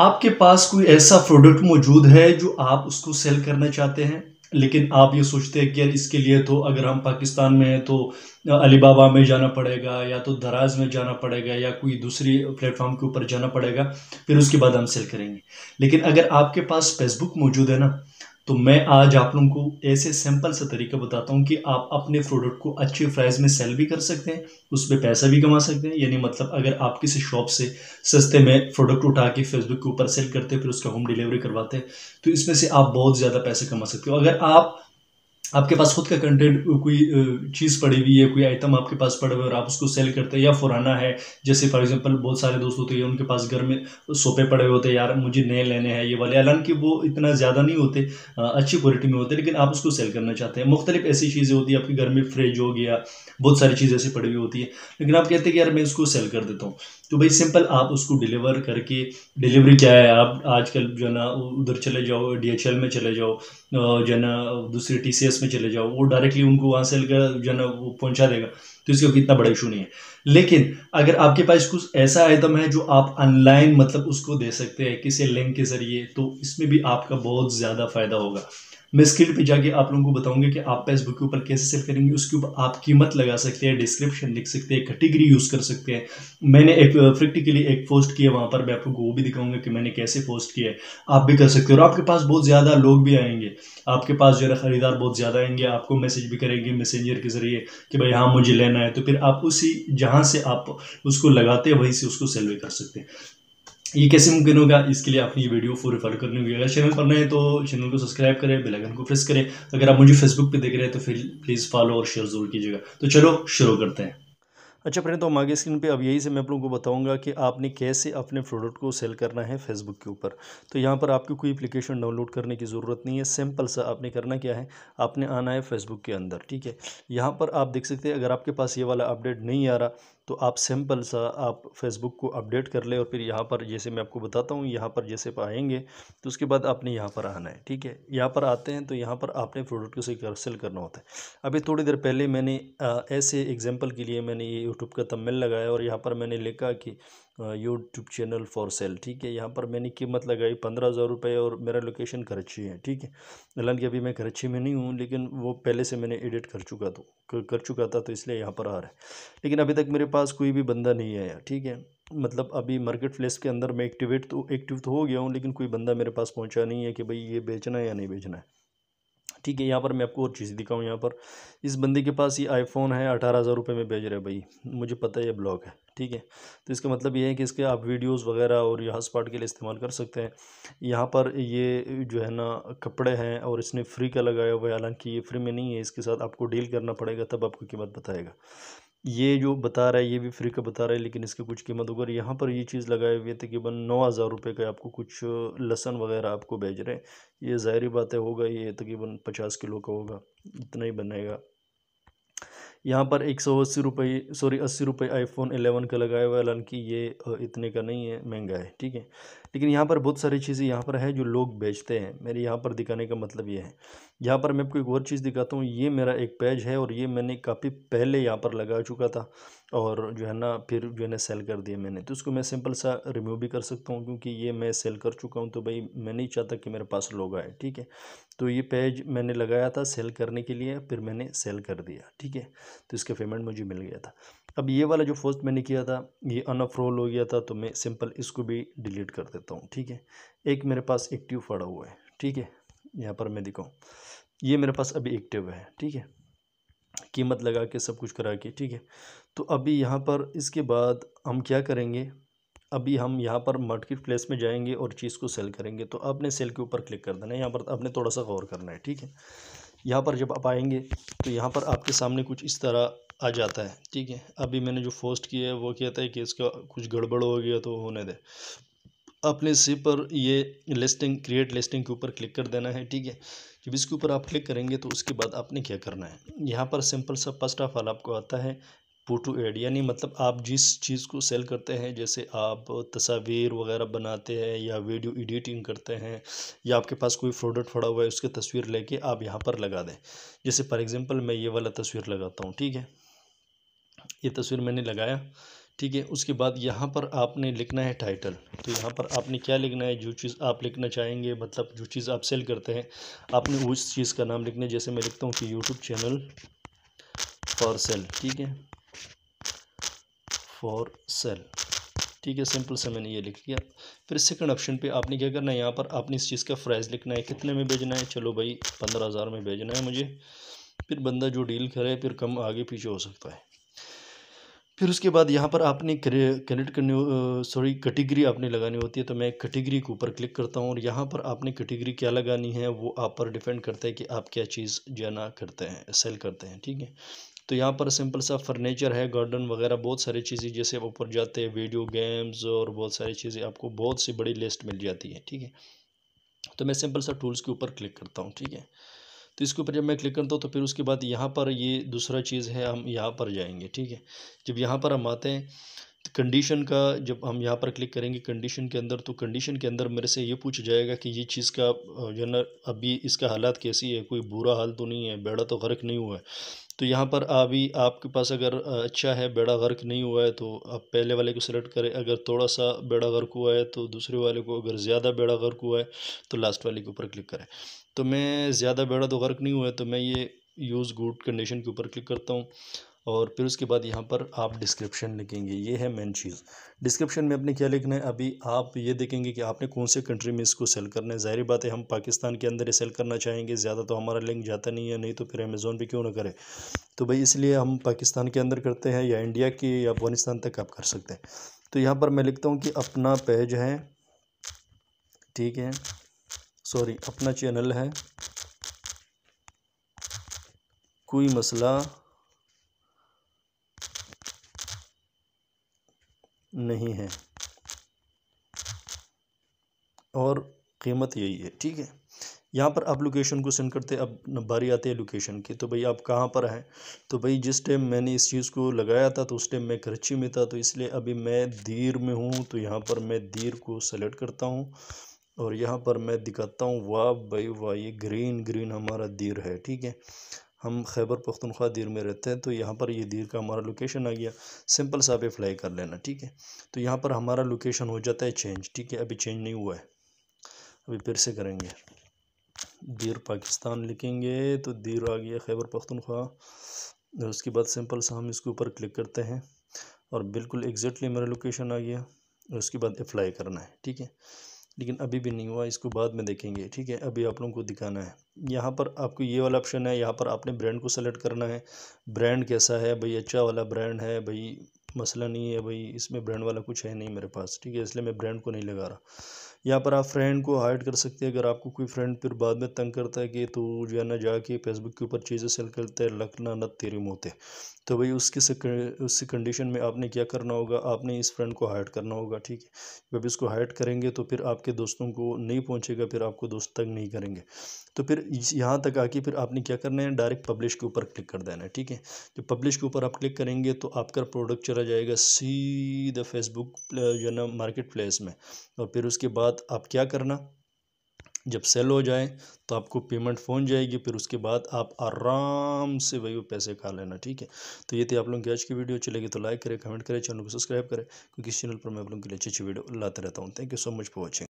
आपके पास कोई ऐसा प्रोडक्ट मौजूद है जो आप उसको सेल करना चाहते हैं लेकिन आप ये सोचते हैं कि यार इसके लिए तो अगर हम पाकिस्तान में हैं तो अलीबाबा में जाना पड़ेगा या तो दराज में जाना पड़ेगा या कोई दूसरी प्लेटफॉर्म के ऊपर जाना पड़ेगा फिर उसके बाद हम सेल करेंगे लेकिन अगर आपके पास फेसबुक मौजूद है ना तो मैं आज आप लोगों को ऐसे सिंपल सा तरीका बताता हूँ कि आप अपने प्रोडक्ट को अच्छे प्राइस में सेल भी कर सकते हैं उस पर पैसा भी कमा सकते हैं यानी मतलब अगर आप किसी शॉप से सस्ते में प्रोडक्ट उठा के फेसबुक के ऊपर सेल करते हैं फिर उसका होम डिलीवरी करवाते हैं तो इसमें से आप बहुत ज़्यादा पैसे कमा सकते हो अगर आप आपके पास खुद का कंटेंट कोई चीज़ पड़ी हुई है कोई आइटम आपके पास पड़े हुए और आप उसको सेल करते हैं या फुराना है जैसे फॉर एग्जांपल बहुत सारे दोस्त होते हैं उनके पास घर में सोफे पड़े होते हैं यार मुझे नए लेने हैं ये वाले हालांकि वो इतना ज़्यादा नहीं होते अच्छी क्वालिटी में होते लेकिन आप उसको सेल करना चाहते हैं मुख्तलिफ ऐसी चीज़ें होती है आपके घर में फ्रिज हो गया बहुत सारी चीज़ ऐसी पड़ी हुई होती है लेकिन आप कहते हैं कि यार मैं इसको सेल कर देता हूँ तो भाई सिंपल आप उसको डिलीवर करके डिलीवरी क्या है आप आजकल जो है ना उधर चले जाओ डी में चले जाओ जो ना दूसरे टी में चले जाओ वो डायरेक्टली उनको वहाँ से लेकर जो है ना वो पहुँचा देगा तो इसके इतना बड़ा इशू नहीं है लेकिन अगर आपके पास कुछ ऐसा आइटम है जो आप ऑनलाइन मतलब उसको दे सकते हैं किसी लिंक के ज़रिए तो इसमें भी आपका बहुत ज़्यादा फ़ायदा होगा मैं स्किल पे जाके आप लोगों को बताऊंगा कि आप बुक के ऊपर कैसे सेल करेंगे उसके ऊपर आप कीमत लगा सकते हैं डिस्क्रिप्शन लिख सकते हैं कैटेगरी यूज़ कर सकते हैं मैंने एक प्रैक्टिकली एक पोस्ट किया वहाँ पर मैं आप को वो भी दिखाऊंगा कि मैंने कैसे पोस्ट किया है आप भी कर सकते हो और आपके पास बहुत ज़्यादा लोग भी आएंगे आपके पास जो है ख़रीदार बहुत ज़्यादा आएंगे आपको मैसेज भी करेंगे मैसेंजर के ज़रिए कि भाई हाँ मुझे लेना है तो फिर आप उसी जहाँ से आप उसको लगाते हैं वहीं से उसको सेल भी कर सकते हैं ये कैसे मुमकिन होगा इसके लिए आपने ये वीडियो पूरे रिफर करनी होगी अगर चैनल पर नए तो चैनल को सब्सक्राइब करें बेल आइकन को प्रेस करें अगर आप मुझे फेसबुक पे देख रहे हैं तो फिर प्लीज़ फॉलो और शेयर ज़रूर कीजिएगा तो चलो शुरू करते हैं अच्छा फ्रेंड तो हम आगे स्क्रीन पे अब यही से मैं आप लोगों को बताऊंगा कि आपने कैसे अपने प्रोडक्ट को सेल करना है फेसबुक के ऊपर तो यहाँ पर आपको कोई एप्लीकेशन डाउनलोड करने की ज़रूरत नहीं है सिंपल सा आपने करना क्या है आपने आना है फेसबुक के अंदर ठीक है यहाँ पर आप देख सकते हैं अगर आपके पास ये वाला अपडेट नहीं आ रहा तो आप सिंपल सा आप फेसबुक को अपडेट कर ले और फिर यहाँ पर जैसे मैं आपको बताता हूँ यहाँ पर जैसे आप आएंगे तो उसके बाद आपने यहाँ पर आना है ठीक है यहाँ पर आते हैं तो यहाँ पर आपने प्रोडक्ट को सेल करना होता है अभी थोड़ी देर पहले मैंने ऐसे एग्जाम्पल के लिए मैंने ये यूट्यूब का तमिल लगाया और यहाँ पर मैंने लिखा कि यूट्यूब चैनल फॉर सेल ठीक है यहाँ पर मैंने कीमत लगाई पंद्रह हज़ार रुपये और मेरा लोकेशन करची है ठीक है हालांकि अभी मैं करची में नहीं हूँ लेकिन वो पहले से मैंने एडिट कर चुका तो कर चुका था तो इसलिए यहाँ पर आ रहा है लेकिन अभी तक मेरे पास कोई भी बंदा नहीं आया ठीक है मतलब अभी मार्केट प्लेस के अंदर मैं एक्टिवेट तो एक्टिव तो हो गया हूँ लेकिन कोई बंदा मेरे पास पहुँचा नहीं है कि भाई ये बेचना है या नहीं बेचना है ठीक है यहाँ पर मैं आपको और चीज़ दिखाऊँ यहाँ पर इस बंदे के पास ये आईफोन है अठारह हज़ार रुपये में भेज रहे भाई मुझे पता है ये ब्लॉक है ठीक है तो इसका मतलब ये है कि इसके आप वीडियोस वगैरह और ये हॉटस्पॉट के लिए इस्तेमाल कर सकते हैं यहाँ पर ये जो है ना कपड़े हैं और इसने फ्री का लगाया हुआ है हालांकि ये फ्री में नहीं है इसके साथ आपको डील करना पड़ेगा तब आपको कीमत बताएगा ये जो बता रहा है ये भी फ्री का बता रहा है लेकिन इसकी कुछ कीमत होगा यहाँ पर ये चीज़ लगाए हुए तकरीबन नौ हज़ार रुपये का आपको कुछ लहसन वगैरह आपको भेज रहे हैं ये ज़ाहरी बातें होगा ये तकरीबन पचास किलो का होगा इतना ही बनेगा यहाँ पर एक सौ अस्सी रुपये सॉरी अस्सी रुपये आईफोन एलेवन का लगाया हुआ है हालांकि ये इतने का नहीं है महंगा है ठीक है लेकिन यहाँ पर बहुत सारी चीज़ें यहाँ पर है जो लोग बेचते हैं मेरे यहाँ पर दिखाने का मतलब ये है यहाँ पर मैं आपको एक और चीज़ दिखाता हूँ ये मेरा एक पेज है और ये मैंने काफ़ी पहले यहाँ पर लगा चुका था और जो है ना फिर जो है ना सेल कर दिया मैंने तो उसको मैं सिंपल सा रिमूव भी कर सकता हूँ क्योंकि ये मैं सेल कर चुका हूँ तो भाई मैं नहीं चाहता कि मेरे पास लोग आए ठीक है तो ये पेज मैंने लगाया था सेल करने के लिए फिर मैंने सेल कर दिया ठीक है तो इसका पेमेंट मुझे मिल गया था अब ये वाला जो पोस्ट मैंने किया था ये अनअप्रोल हो गया था तो मैं सिंपल इसको भी डिलीट कर देता हूँ ठीक है एक मेरे पास एक्टिव पड़ा हुआ है ठीक है यहाँ पर मैं दिखाऊँ ये मेरे पास अभी एक्टिव है ठीक है कीमत लगा के सब कुछ करा के ठीक है तो अभी यहाँ पर इसके बाद हम क्या करेंगे अभी हम यहाँ पर मार्केट प्लेस में जाएंगे और चीज़ को सेल करेंगे तो आपने सेल के ऊपर क्लिक कर देना है यहाँ पर आपने थोड़ा सा गौर करना है ठीक है यहाँ पर जब आप आएंगे तो यहाँ पर आपके सामने कुछ इस तरह आ जाता है ठीक है अभी मैंने जो पोस्ट किया है वो कहता है कि इसका कुछ गड़बड़ हो गया तो होने दे अपने सिर पर ये लिस्टिंग क्रिएट लिस्टिंग के ऊपर क्लिक कर देना है ठीक है जब इसके ऊपर आप क्लिक करेंगे तो उसके बाद आपने क्या करना है यहाँ पर सिंपल सा फर्स्ट ऑफ ऑल आपको आता है फोटो एड यानी मतलब आप जिस चीज़ को सेल करते हैं जैसे आप तस्वीर वगैरह बनाते हैं या वीडियो एडिटिंग करते हैं या आपके पास कोई प्रोडक्ट पड़ा हुआ है उसकी तस्वीर लेके आप यहाँ पर लगा दें जैसे फॉर एग्ज़ाम्पल मैं ये वाला तस्वीर लगाता हूँ ठीक है ये तस्वीर मैंने लगाया ठीक है उसके बाद यहाँ पर आपने लिखना है टाइटल तो यहाँ पर आपने क्या लिखना है जो चीज़ आप लिखना चाहेंगे मतलब जो चीज़ आप सेल करते हैं आपने उस चीज़ का नाम लिखना है जैसे मैं लिखता हूँ कि यूट्यूब चैनल फॉर सेल ठीक है फॉर सेल ठीक है सिंपल से मैंने ये लिख लिया फिर सेकंड ऑप्शन पे आपने क्या करना है यहाँ पर आपने इस चीज़ का प्राइस लिखना है कितने में भेजना है चलो भाई पंद्रह हज़ार में भेजना है मुझे फिर बंदा जो डील करे फिर कम आगे पीछे हो सकता है फिर उसके बाद यहाँ पर आपने कनेक्ट करने सॉरी कैटेगरी आपने लगानी होती है तो मैं कैटेगरी के ऊपर क्लिक करता हूँ और यहाँ पर आपने कैटेगरी क्या लगानी है वो आप पर डिपेंड करता है कि आप क्या चीज़ जाना करते हैं सेल करते हैं ठीक है तो यहाँ पर सिंपल सा फर्नीचर है गार्डन वगैरह बहुत सारी चीज़ें जैसे आप ऊपर जाते हैं वीडियो गेम्स और बहुत सारी चीज़ें आपको बहुत सी बड़ी लिस्ट मिल जाती है ठीक है तो मैं सिंपल सा टूल्स के ऊपर क्लिक करता हूँ ठीक है तो इसके ऊपर जब मैं क्लिक करता हूँ तो फिर उसके बाद यहाँ पर ये दूसरा चीज़ है हम यहाँ पर जाएंगे ठीक है जब यहाँ पर हम आते हैं कंडीशन का जब हम यहाँ पर क्लिक करेंगे कंडीशन के अंदर तो कंडीशन के अंदर मेरे से ये पूछ जाएगा कि ये चीज़ का जो ना अभी इसका हालात कैसी है कोई बुरा हाल तो नहीं है बेड़ा तो गर्क नहीं हुआ है तो यहाँ पर अभी आपके पास अगर अच्छा है बेड़ा गर्क नहीं हुआ है तो आप पहले वाले को सिलेक्ट करें अगर थोड़ा सा बेड़ा गर्क हुआ है तो दूसरे वाले को अगर ज़्यादा बेड़ा गर्क हुआ है तो लास्ट वाले के ऊपर क्लिक करें तो मैं ज़्यादा बेड़ा तो गर्क नहीं हुआ है तो मैं ये यूज़ गुड कंडीशन के ऊपर क्लिक करता हूँ और फिर उसके बाद यहाँ पर आप डिस्क्रिप्शन लिखेंगे ये है मेन चीज़ डिस्क्रिप्शन में आपने क्या लिखना है अभी आप ये देखेंगे कि आपने कौन से कंट्री में इसको सेल करना है ज़ाहिर बात है हम पाकिस्तान के अंदर ही सेल करना चाहेंगे ज़्यादा तो हमारा लिंक जाता नहीं है नहीं तो फिर अमेज़ोन भी क्यों ना करें तो भाई इसलिए हम पाकिस्तान के अंदर करते हैं या इंडिया के या अफगानिस्तान तक आप कर सकते हैं तो यहाँ पर मैं लिखता हूँ कि अपना पेज है ठीक है सॉरी अपना चैनल है कोई मसला नहीं है और कीमत यही है ठीक है यहाँ पर आप लोकेशन को सेंड करते अब बारी आती है लोकेशन की तो भाई आप कहाँ पर हैं तो भाई जिस टाइम मैंने इस चीज़ को लगाया था तो उस टाइम मैं कराची में था तो इसलिए अभी मैं दीर में हूँ तो यहाँ पर मैं दीर को सेलेक्ट करता हूँ और यहाँ पर मैं दिखाता हूँ वाह भाई वाह ये ग्रीन ग्रीन हमारा दीर है ठीक है हम खैबर पख्तनख्वा दीर में रहते हैं तो यहाँ पर ये दीर का हमारा लोकेशन आ गया सिंपल सा आप अप्लाई कर लेना ठीक है तो यहाँ पर हमारा लोकेशन हो जाता है चेंज ठीक है अभी चेंज नहीं हुआ है अभी फिर से करेंगे दीर पाकिस्तान लिखेंगे तो दीर आ गया खैबर पख्तनख्वा उसके बाद सिंपल सा हम इसके ऊपर क्लिक करते हैं और बिल्कुल एग्जैक्टली मेरा लोकेशन आ गया उसके बाद अप्लाई करना है ठीक है लेकिन अभी भी नहीं हुआ इसको बाद में देखेंगे ठीक है अभी आप लोगों को दिखाना है यहाँ पर आपको ये वाला ऑप्शन है यहाँ पर आपने ब्रांड को सेलेक्ट करना है ब्रांड कैसा है भाई अच्छा वाला ब्रांड है भाई मसला नहीं है भाई इसमें ब्रांड वाला कुछ है नहीं मेरे पास ठीक है इसलिए मैं ब्रांड को नहीं लगा रहा यहाँ पर आप फ्रेंड को हाइड कर सकते हैं अगर आपको कोई फ्रेंड फिर बाद में तंग करता है कि तो जो है ना जाके फेसबुक के ऊपर चीज़ें सेल करते हैं लकना न तेरे मोते तो भाई उसके उस कंडीशन में आपने क्या करना होगा आपने इस फ्रेंड को हाइड करना होगा ठीक है जब इसको हाइड करेंगे तो फिर आपके दोस्तों को नहीं पहुँचेगा फिर आपको दोस्त तंग नहीं करेंगे तो फिर यहाँ तक आके फिर आपने क्या करना है डायरेक्ट पब्लिश के ऊपर क्लिक कर देना है ठीक है जब पब्लिश के ऊपर आप क्लिक करेंगे तो आपका प्रोडक्ट चला जाएगा सीधा फेसबुक जो है ना मार्केट प्लेस में और फिर उसके बाद बाद आप क्या करना जब सेल हो जाए तो आपको पेमेंट पहुंच जाएगी फिर उसके बाद आप आराम से भाई वो पैसे खा लेना ठीक है तो ये थी आप लोगों की आज की वीडियो अच्छी लगी तो लाइक करें कमेंट करें चैनल को सब्सक्राइब करें क्योंकि इस चैनल पर मैं आप लोगों के लिए अच्छी अच्छी वीडियो लाते रहता हूँ thank you so much for watching